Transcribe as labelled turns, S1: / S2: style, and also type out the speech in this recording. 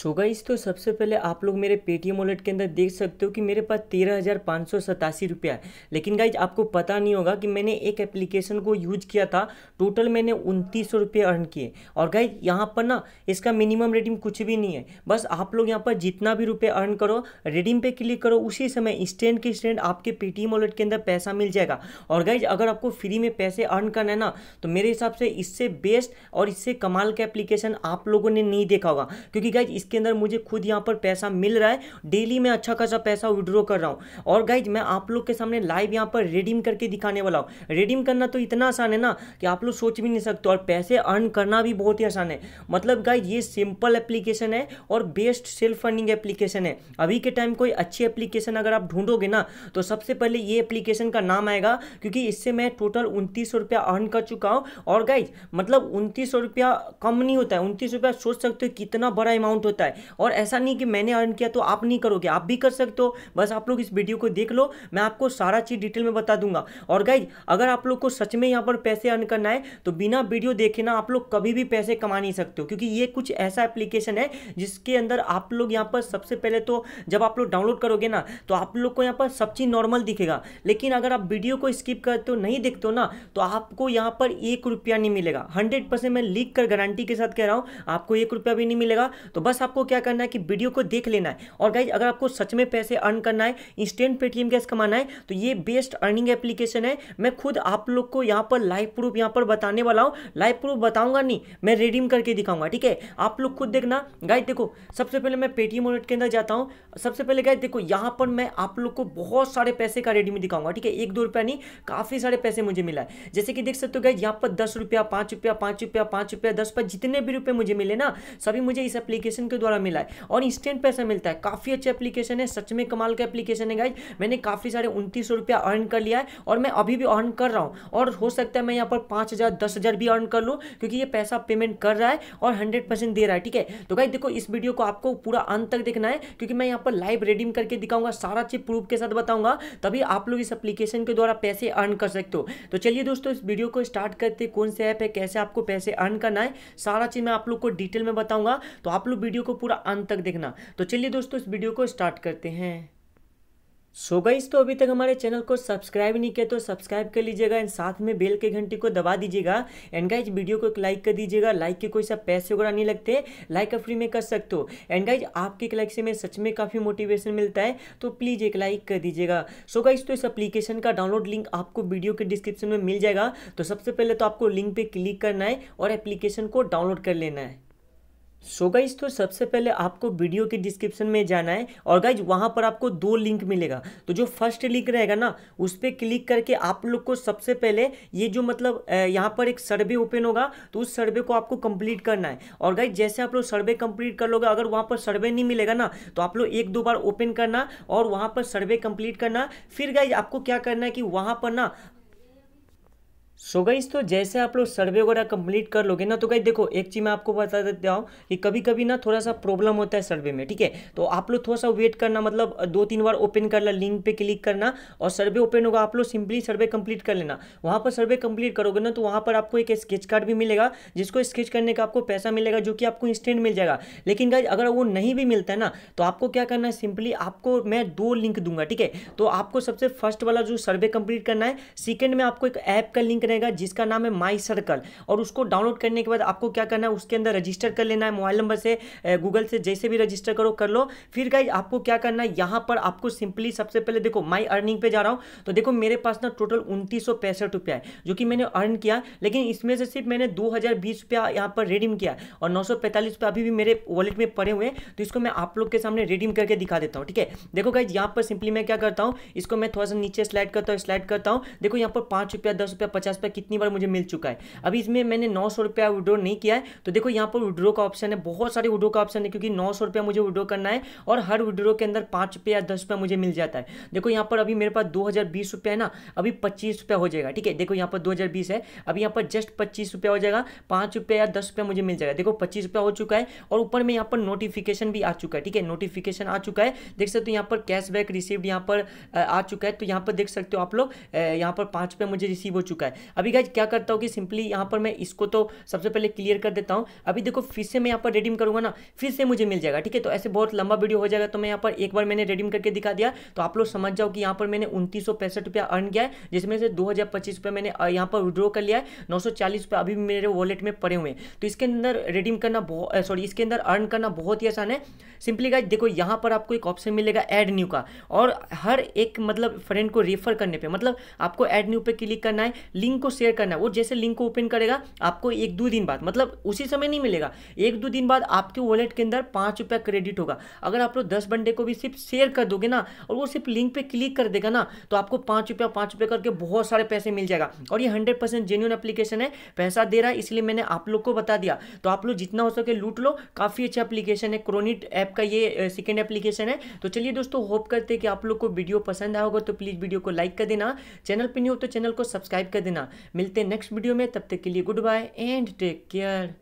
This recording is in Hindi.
S1: सोगा इस तो सबसे पहले आप लोग मेरे पेटीएम वॉलेट के अंदर देख सकते हो कि मेरे पास तेरह हज़ार पाँच सौ सतासी रुपया है लेकिन गाइज आपको पता नहीं होगा कि मैंने एक एप्लीकेशन को यूज किया था टोटल मैंने उनतीस सौ रुपये अर्न किए और गाइज यहाँ पर ना इसका मिनिमम रेडिम कुछ भी नहीं है बस आप लोग यहाँ पर जितना भी रुपये अर्न करो रेडिम पे क्लिक करो उसी समय इंस्टेंट के इंस्टेंट आपके पेटीएम वॉलेट के अंदर पैसा मिल जाएगा और गाइज अगर आपको फ्री में पैसे अर्न करना है ना तो मेरे हिसाब से इससे बेस्ट और इससे कमाल का एप्लीकेशन आप लोगों ने नहीं देखा होगा क्योंकि गाइज इस जिसके अंदर मुझे खुद यहाँ पर पैसा मिल रहा है डेली मैं अच्छा खासा पैसा विड्रॉ कर रहा हूँ और गाइज मैं आप लोग के सामने लाइव यहाँ पर रिडीम करके दिखाने वाला हूँ रिडीम करना तो इतना आसान है ना कि आप लोग सोच भी नहीं सकते और पैसे अर्न करना भी बहुत ही आसान है मतलब गाइज ये सिंपल एप्लीकेशन है और बेस्ट सेल्फ अर्निंग एप्लीकेशन है अभी के टाइम कोई अच्छी एप्लीकेशन अगर आप ढूंढोगे ना तो सबसे पहले ये एप्लीकेशन का नाम आएगा क्योंकि इससे मैं टोटल उनतीस रुपया अर्न कर चुका हूँ और गाइज मतलब उनतीस रुपया कम नहीं होता है उनतीस रुपया सोच सकते हो कितना बड़ा अमाउंट होता है होता है और ऐसा नहीं कि मैंने अर्न किया तो आप नहीं करोगे आप भी कर सकते हो बस आप लोग इस वीडियो को देख लो मैं आपको सारा चीज़ डिटेल में बता दूंगा और गाइज अगर आप लोग को सच में यहाँ पर पैसे अर्न करना है तो बिना वीडियो देखे ना आप लोग कभी भी पैसे कमा नहीं सकते हो क्योंकि ये कुछ ऐसा एप्लीकेशन है जिसके अंदर आप लोग यहाँ पर सबसे पहले तो जब आप लोग डाउनलोड करोगे ना तो आप लोग को यहाँ पर सब चीज़ नॉर्मल दिखेगा लेकिन अगर आप वीडियो को स्किप करते हो नहीं देखते हो ना तो आपको यहाँ पर एक रुपया नहीं मिलेगा हंड्रेड मैं लिख कर गारंटी के साथ कह रहा हूँ आपको एक रुपया भी नहीं मिलेगा तो बस आप आपको क्या करना है कि वीडियो को देख लेना है और गाइज अगर आपको सच में पैसे अर्न करना है इंस्टेंट पेटीएम कैश कमाना है तो ये बेस्ट अर्निंग एप्लीकेशन है मैं खुद आप लोग को यहाँ पर लाइव प्रूफ यहाँ पर बताने वाला हूँ लाइव प्रूफ बताऊंगा नहीं मैं रिडीम करके दिखाऊंगा ठीक है आप लोग खुद देखना गाइज देखो सबसे पहले मैं पेटीएम वॉलेट के अंदर जाता हूँ सबसे पहले गाइज देखो यहाँ पर मैं आप लोग को बहुत सारे पैसे का रेडीम दिखाऊंगा ठीक है एक दो रुपया नहीं काफ़ी सारे पैसे मुझे मिला है जैसे कि देख सकते हो गाइज यहाँ पर दस रुपया पाँच रुपया पाँच रुपया पाँच रुपया दस रुपया जितने भी रुपये मुझे मिले ना सभी मुझे इस एप्लीकेशन के द्वारा मिला है और इंस्टेंट पैसा मिलता है काफ़ी अच्छा एप्लीकेशन है सच में कमाल का एप्लीकेशन है गाइज मैंने काफ़ी सारे उन्तीस रुपया अर्न कर लिया है और मैं अभी भी अर्न कर रहा हूँ और हो सकता है मैं यहाँ पर पाँच हज़ार भी अर्न कर लूँ क्योंकि ये पैसा पेमेंट कर रहा है और हंड्रेड परसेंट दे रहा है ठीक है तो गाइज देखो इस वीडियो को आपको पूरा अंत तक देखना है क्योंकि मैं यहाँ पर लाइव रेडीम करके दिखाऊंगा सारा चीज़ प्रूफ के साथ बताऊंगा तभी आप लोग इस एप्लीकेशन के द्वारा पैसे अर्न कर सकते हो तो चलिए दोस्तों इस वीडियो को स्टार्ट करते कौन से ऐप है कैसे आपको पैसे अर्न करना है सारा चीज़ मैं आप लोग को डिटेल में बताऊंगा तो आप लोग वीडियो वीडियो को पूरा अंत तक देखना तो चलिए दोस्तों इस वीडियो को स्टार्ट करते हैं सो so गाइस तो अभी तक हमारे चैनल को सब्सक्राइब नहीं किया तो सब्सक्राइब कर लीजिएगा एंड साथ में बेल के घंटी को दबा दीजिएगा एंड गाइज वीडियो को एक लाइक कर दीजिएगा लाइक के कोई सा पैसे वगैरह नहीं लगते लाइक फ्री में कर सकते हो एंड गाइज आपके एक लाइक से मैं सच में काफ़ी मोटिवेशन मिलता है तो प्लीज़ एक लाइक कर दीजिएगा सो so गाइज तो इस अप्लीकेशन का डाउनलोड लिंक आपको वीडियो के डिस्क्रिप्शन में मिल जाएगा तो सबसे पहले तो आपको लिंक पर क्लिक करना है और एप्लीकेशन को डाउनलोड कर लेना है सो so गाइज तो सबसे पहले आपको वीडियो के डिस्क्रिप्शन में जाना है और गाइज वहाँ पर आपको दो लिंक मिलेगा तो जो फर्स्ट लिंक रहेगा ना उस पर क्लिक करके आप लोग को सबसे पहले ये जो मतलब यहाँ पर एक सर्वे ओपन होगा तो उस सर्वे को आपको कंप्लीट करना है और गाइज जैसे आप लोग सर्वे कंप्लीट कर लोगे अगर वहाँ पर सर्वे नहीं मिलेगा ना तो आप लोग एक दो बार ओपन करना और वहाँ पर सर्वे कंप्लीट करना फिर गाइज आपको क्या करना है कि वहाँ पर ना सो so तो जैसे आप लोग सर्वे वगैरह कंप्लीट कर लोगे ना तो गई देखो एक चीज़ मैं आपको बता देता हूँ कि कभी कभी ना थोड़ा सा प्रॉब्लम होता है सर्वे में ठीक है तो आप लोग थोड़ा सा वेट करना मतलब दो तीन बार ओपन कर ला लिंक पे क्लिक करना और सर्वे ओपन होगा आप लोग सिंपली सर्वे कंप्लीट कर लेना वहाँ पर सर्वे कंप्लीट करोगे ना तो वहाँ पर आपको एक स्केच कार्ड भी मिलेगा जिसको स्केच करने का आपको पैसा मिलेगा जो कि आपको इंस्टेंट मिल जाएगा लेकिन गाइज अगर वो नहीं भी मिलता है ना तो आपको क्या करना है सिंपली आपको मैं दो लिंक दूंगा ठीक है तो आपको सबसे फर्स्ट वाला जो सर्वे कंप्लीट करना है सेकेंड में आपको एक ऐप का लिंक रहेगा जिसका नाम है माई सर्कल और उसको डाउनलोड करने के बाद आपको क्या करना है उसके अंदर रजिस्टर कर लेना है मोबाइल नंबर से गूगल से जैसे भी रजिस्टर करो कर लो फिर गाइज आपको क्या करना है यहाँ पर आपको सिंपली सबसे पहले देखो माई अर्निंग पे जा रहा हूँ तो देखो मेरे पास ना टोटल उनतीस सौ पैंसठ रुपया है जो कि मैंने अर्न किया लेकिन इसमें से सिर्फ मैंने दो हज़ार बीस रुपया यहाँ पर रिडीम किया और नौ सौ पैंतालीस रुपया अभी भी मेरे वॉलेट में पड़े हुए हैं तो इसको मैं आप लोग के सामने रिडीम करके दिखा देता हूँ ठीक है देखो गाइज यहाँ पर सिंपली मैं क्या करता हूँ इसको मैं थोड़ा सा नीचे स्लाइड करता हूँ स्लाइड करता हूँ देखो यहाँ पर पाँच रुपया दस रुपया पचास पर कितनी बार मुझे मिल चुका है अभी इसमें मैंने नौ सौ रुपया विड्रो नहीं किया है तो देखो यहाँ पर विड्रो का ऑप्शन है बहुत सारे विड्रो का ऑप्शन है क्योंकि नौ सौ रुपया मुझे विड्रो करना है और हर विड्रो के अंदर पाँच रुपये या दस रुपया मुझे मिल जाता है देखो यहाँ पर अभी मेरे पास दो हज़ार बीस रुपया है ना अभी पच्चीस रुपया हो जाएगा ठीक है देखो यहाँ पर दो हज़ार बीस है अभी यहाँ पर जस्ट पच्चीस रुपया हो जाएगा पाँच रुपया या दस रुपया मुझे मिल जाएगा देखो पच्चीस रुपया हो चुका है और ऊपर में यहाँ पर नोटिफिकेशन भी आ चुका है ठीक है नोटिफिकेशन आ चुका है देख सकते हो यहाँ पर कैशबैक रिसीव्ड यहाँ पर आ चुका है तो यहाँ पर देख सकते हो आप लोग यहाँ पर पाँच रुपया मुझे रिसीव हो चुका है अभी गाइज क्या करता हूँ कि सिंपली यहाँ पर मैं इसको तो सबसे पहले क्लियर कर देता हूँ अभी देखो फिर से मैं यहाँ पर रेडीम करूँगा ना फिर से मुझे मिल जाएगा ठीक है तो ऐसे बहुत लंबा वीडियो हो जाएगा तो मैं यहाँ पर एक बार मैंने रेडीम करके दिखा दिया तो आप लोग समझ जाओ कि यहाँ पर मैंने उनतीस रुपया अर्न किया है जिसमें से दो रुपया मैंने यहाँ पर विड्रॉ कर लिया है नौ रुपया अभी मेरे वॉलेट में पड़े हुए हैं तो इसके अंदर रेडीम करना बहुत सॉरी इसके अंदर अर्न करना बहुत ही आसान है सिंपली गाइज देखो यहाँ पर आपको एक ऑप्शन मिलेगा एड न्यू का और हर एक मतलब फ्रेंड को रेफर करने पर मतलब आपको एड न्यू पर क्लिक करना है लिंक लिंक को शेयर करना है वो जैसे लिंक को ओपन करेगा आपको एक दो दिन बाद मतलब उसी समय नहीं मिलेगा एक दो दिन बाद आपके वॉलेट के अंदर पाँच रुपया क्रेडिट होगा अगर आप लोग दस बंडे को भी सिर्फ शेयर कर दोगे ना और वो सिर्फ लिंक पे क्लिक कर देगा ना तो आपको पाँच रुपया पाँच रुपया करके बहुत सारे पैसे मिल जाएगा और ये हंड्रेड परसेंट जेन्यून एप्लीकेशन है पैसा दे रहा है इसलिए मैंने आप लोग को बता दिया तो आप लोग जितना हो सके लूट लो काफ़ी अच्छा एप्लीकेशन है क्रोनिट ऐप का ये सेकेंड एप्लीकेशन है तो चलिए दोस्तों होप करते हैं कि आप लोग को वीडियो पसंद आया होगा तो प्लीज़ वीडियो को लाइक कर देना चैनल पर नहीं हो तो चैनल को सब्सक्राइब कर देना ना मिलते नेक्स्ट वीडियो में तब तक के लिए good bye and take care